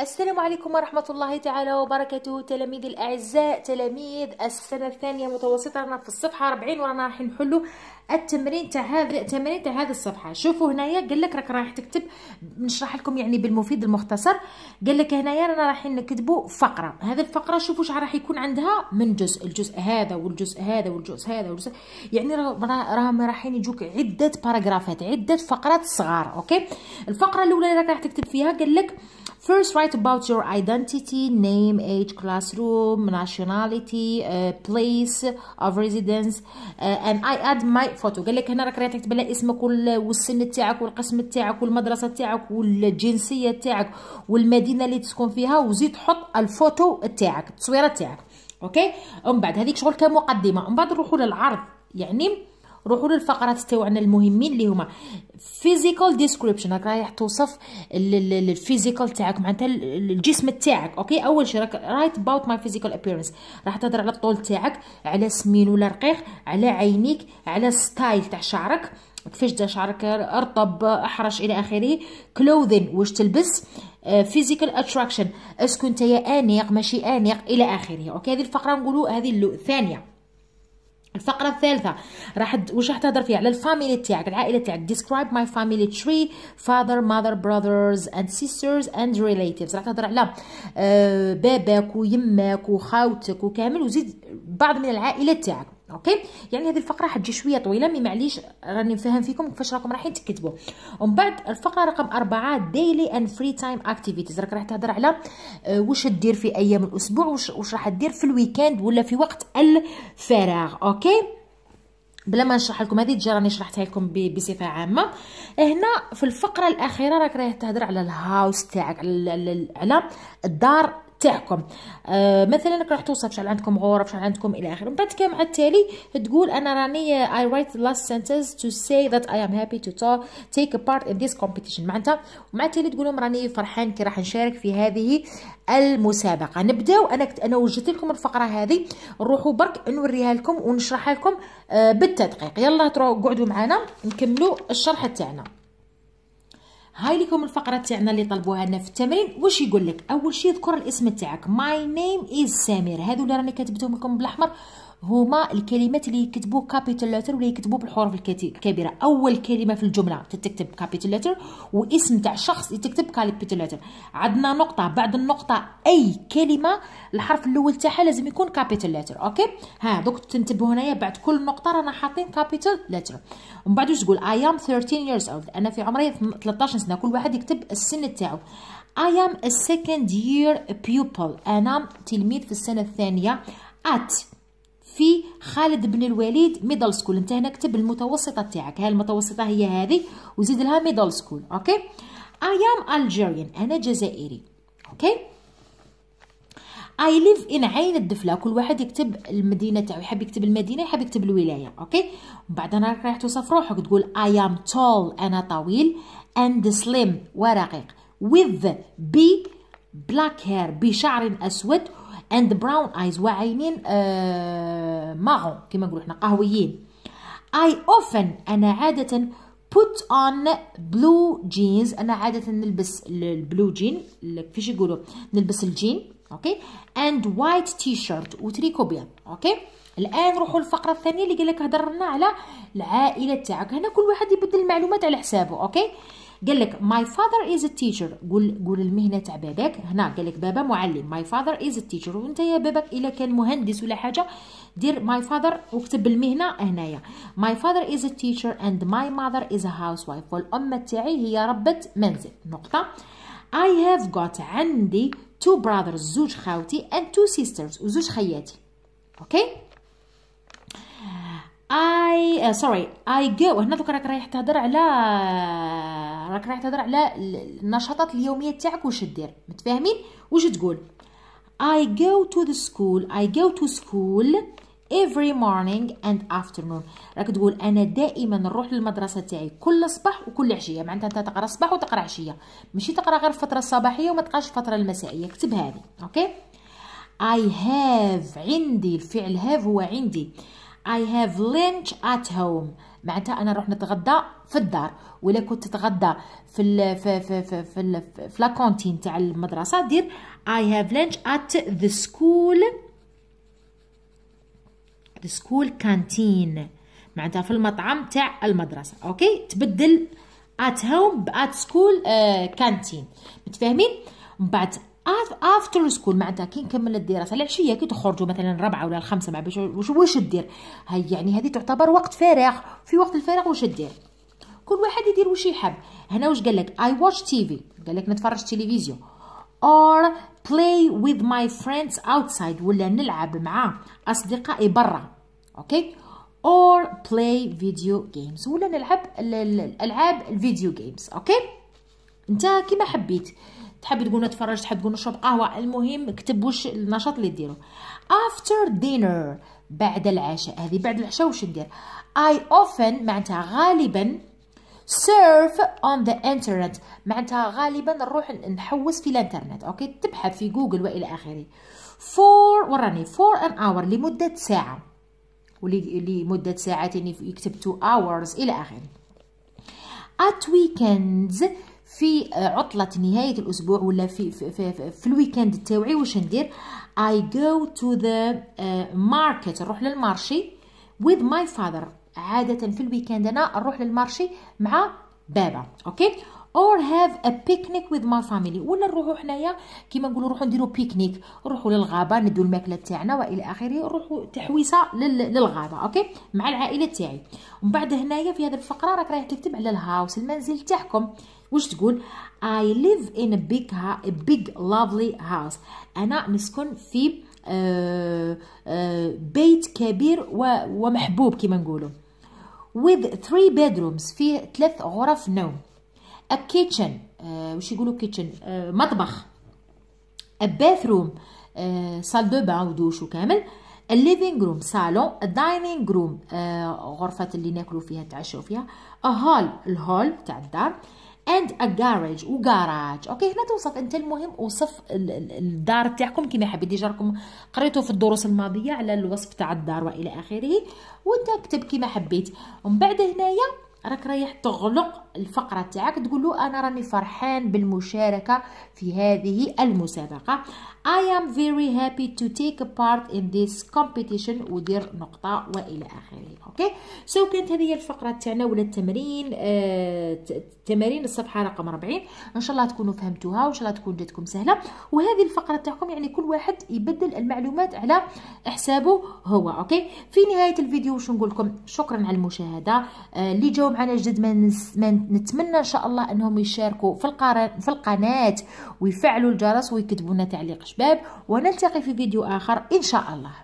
السلام عليكم ورحمة الله تعالى وبركاته تلاميذ الأعزاء تلاميذ السنة الثانية متوسطة رانا في الصفحة 40 ورانا راح نحلو التمرين تاع هذا التمرين تاع هذه الصفحة شوفوا هنايا قال لك راك راح تكتب نشرح لكم يعني بالمفيد المختصر قال لك هنايا رانا راح نكتبوا فقرة هذه الفقرة شوفوا شحال راح يكون عندها من جزء الجزء هذا والجزء هذا والجزء هذا والجزء يعني راهم رايحين يجوك عدة باراجرافات عدة فقرات صغار أوكي الفقرة الأولى اللي راك راح تكتب فيها قال لك First, write about your identity, name, age, classroom, nationality, uh, place of residence, uh, and I add my photo. قال لك هنا راك رايح تكتب لها اسمك والسن تاعك والقسم تاعك والمدرسة تاعك والجنسية تاعك والمدينة اللي تسكن فيها وزيد حط الفوتو تاعك التصويرة تاعك. اوكي؟ ومن بعد هذيك شغل كمقدمة، ومن بعد نروحوا للعرض يعني روحوا للفقرات تاعنا المهمين اللي هما فيزيكال ديسكريبشن راك رايح توصف الفيزيكال تاعك معناتها الجسم تاعك اوكي اول شيء راك رايت باوت ماي فيزيكال ابييرنس راح تهضر على الطول تاعك على سمين ولا رقيق على عينيك على ستايل تاع شعرك كيفاش دا شعرك ارطب احرش الى اخره كلوذين واش تلبس فيزيكال اتراكشن اسكو نتايا انيق ماشي انيق الى اخره اوكي هذه الفقره نقولوا هذه الثانيه الفقره الثالثه راح واش راح تهضر فيها على الفاميلي تاعك العائله تاعك describe my family tree father mother brothers and sisters and relatives راح تهضر على آه، باباك ويماك وخاوتك وكامل وزيد بعض من العائله تاعك اوكي يعني هذه الفقره حتجي شويه طويله مي معليش راني نفهم فيكم كيفاش راكم رايحين تكتبوا ومن بعد الفقره رقم أربعة ديلي اند فري تايم اكتيفيتيز راك راح تهضر على آه، واش دير في ايام الاسبوع واش راح دير في الويكاند ولا في وقت الفراغ اوكي بلا ما نشرح لكم هذه تجي راني شرحتها لكم بصفه عامه هنا في الفقره الاخيره راك رايح تهضر على الهاوس تاعك على الدار تاعكم آه مثلا راح توصف شحال عندكم غرف شحال عندكم الى اخره من بعد كم على التالي تقول انا راني اي رايت لاست سنتنس تو سي ذات اي ام هابي تو تيك ا بارت ان ذيس كومبيتيشن معناتها ومع التالي تقول لهم راني فرحان كي راح نشارك في هذه المسابقه نبداو انا انا وجدت لكم الفقره هذه نروحوا برك نوريها لكم ونشرحها لكم آه بالتدقيق يلا ترو قعدوا معنا نكملوا الشرح تاعنا هاي لكم الفقره تاعنا اللي طلبوها لنا في التمرين واش يقول لك اول شيء اذكر الاسم تاعك ماي نيم از سمير هذو اللي راني كتبتهم لكم بالاحمر هما الكلمات اللي يكتبوا كابيتال لتر ولا يكتبوا بالحروف الكبيره اول كلمه في الجمله تتكتب كابيتال لتر واسم تاع شخص يتكتب كابيتال لتر عندنا نقطه بعد النقطه اي كلمه الحرف الاول تاعها لازم يكون كابيتال لتر اوكي ها دوك تنتبهوا هنايا بعد كل نقطه رانا حاطين كابيتال لتر ومن بعد واش تقول اي ام 13 years old انا في عمري 13 سنه كل واحد يكتب السن تاعو I am a second year pupil أنا تلميذ في السنة الثانية at في خالد بن الوليد ميدل سكول انت هنا كتب المتوسطه تاعك هاي المتوسطه هي هذه وزيد لها ميدل سكول اوكي اي ام الجيريان انا جزائري اوكي اي ليف ان عين الدفله كل واحد يكتب المدينه تاعو يحب يكتب المدينه يحب يكتب الولايه اوكي بعد انا رايح توصف روحك تقول اي ام tall انا طويل اند سليم ورقيق with بي black hair بشعر اسود and brown eyes وعينين آه، مارون كما نقولوا حنا قهويين اي اوفن أنا عادة put on blue jeans أنا عادة نلبس البلو جين كيفاش يقولوا نلبس الجين أوكي اند وايت تي شيرت وتريكو بيض أوكي الآن نروحوا للفقرة الثانية اللي قال لك هضرنا على العائلة تاعك هنا كل واحد يبدل المعلومات على حسابه أوكي قال لك ماي فادر از تيشر قول قول المهنه تاع باباك هنا قال لك بابا معلم ماي فادر از تيشر وانت يا باباك الا كان مهندس ولا حاجه دير ماي فادر واكتب المهنه هنايا ماي فادر از تيشر اند ماي ماذر از هاوس وايف والام تاعي هي ربة منزل نقطه I have got عندي two brothers زوج خاوتي and two sisters وزوج خياتي اوكي okay? I uh, sorry I go هنا دوك راك رايح تهضر على راك راح تهضر على النشاطات اليوميه تاعك واش دير متفاهمين واش تقول I go to the school I go to school every morning and afternoon راك تقول انا دائما نروح للمدرسه تاعي كل صباح وكل عشيه معناتها انت تقرا صباح وتقرا عشيه ماشي تقرا غير الفتره الصباحيه وما تقراش الفتره المسائيه كتب هذه اوكي okay? I have عندي الفعل have هو عندي I have lunch at home معناتها انا نروح نتغدى في الدار ولا كنت تتغدى في ال في في في في, في لاكونتين تاع المدرسه دير I have lunch at the school the school canteen معناتها في المطعم تاع المدرسه اوكي تبدل at home at school كانتين آه، canteen متفاهمين من بعد افتر سكول معناتها كي نكمل الدراسه العشيه كي تخرجوا مثلا الرابعه ولا الخمسه ما بيش وش, دير هاي يعني هذه تعتبر وقت فارغ في وقت الفراغ وش دير كل واحد يدير وش يحب هنا واش قال لك اي واتش تي في قال لك نتفرج تلفزيون or play with my friends outside ولا نلعب مع اصدقائي برا اوكي or play video games ولا نلعب الالعاب الفيديو جيمز اوكي انت كيما حبيت تحب تكون تفرج تحب تكون نشرب قهوه المهم كتب وش النشاط اللي ديرو after dinner بعد العشاء هذه بعد العشاء وش ندير I often معناتها غالبا سيرف اون ذا انترنت معناتها غالبا نروح نحوس في الانترنت اوكي تبحث في جوجل والى اخره for وراني for an hour لمده ساعه ولمده ساعات يعني يكتب two hours الى اخره at weekends في آه، عطلة نهاية الأسبوع ولا في في, في, في, الويكند تاوعي واش ندير I go to the آه، market نروح للمارشي with my father عادة في الويكند أنا نروح للمارشي مع بابا أوكي or have a picnic with my family ولا نروحوا حنايا كيما نقولوا نروحوا نديروا بيكنيك نروحوا للغابه ندو الماكله تاعنا والى اخره نروحوا تحويسه للغابه اوكي مع العائله تاعي ومن بعد هنايا في هذه الفقره راك رايح تكتب على الهاوس المنزل تاعكم واش تقول I live in a big, a big lovely house أنا نسكن في آآ آه، آآ آه، بيت كبير ومحبوب كيما نقولوا with three bedrooms فيه ثلاث غرف نوم كيتشن uh, واش يقولوا كيتشن uh, مطبخ a bathroom سال دو بان ودوش وكامل الليفينج روم صالون الداينينج روم غرفة اللي ناكلو فيها نتعشوا فيها هول الهول تاع الدار اند ا جاراج وكراج اوكي هنا توصف انت المهم وصف الدار تاعكم كيما حبيت ديجا راكم قريتو في الدروس الماضيه على الوصف تاع الدار والى اخره وانت كتب كيما حبيت ومن بعد هنايا راك رايح تغلق الفقره تاعك تقول له انا راني فرحان بالمشاركه في هذه المسابقه I am very happy to take part in this competition ودير نقطه والى اخره اوكي سو كانت هذه هي الفقره تاعنا ولا التمرين آه تمارين الصفحه رقم 40 ان شاء الله تكونوا فهمتوها وان شاء الله تكون جاتكم سهله وهذه الفقره تاعكم يعني كل واحد يبدل المعلومات على حسابه هو اوكي في نهايه الفيديو واش نقول لكم شكرا على المشاهده آه، اللي جاوب معنا جدد ما نتمنى ان شاء الله انهم يشاركوا في في القناه ويفعلوا الجرس ويكتبوا لنا تعليق شباب ونلتقي في فيديو اخر ان شاء الله